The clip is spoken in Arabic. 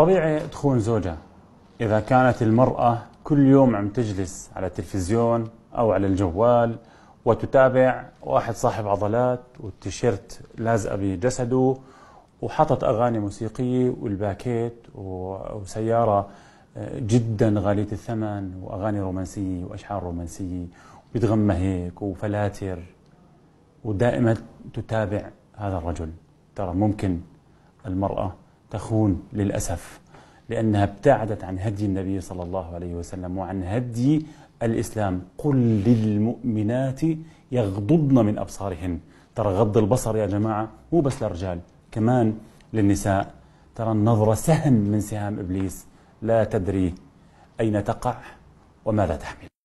طبيعي تخون زوجها إذا كانت المرأة كل يوم عم تجلس على التلفزيون أو على الجوال وتتابع واحد صاحب عضلات والتيشيرت لازقة بجسده وحطت أغاني موسيقية والباكيت وسيارة آه، جدا غالية الثمن وأغاني رومانسية وأشعار رومانسية بتغمى هيك وفلاتر ودائما تتابع هذا الرجل ترى ممكن المرأة تخون للأسف لأنها ابتعدت عن هدي النبي صلى الله عليه وسلم وعن هدي الإسلام قل للمؤمنات يغضضن من أبصارهن ترى غض البصر يا جماعة مو بس للرجال كمان للنساء ترى النظرة سهم من سهام إبليس لا تدري أين تقع وماذا تحمل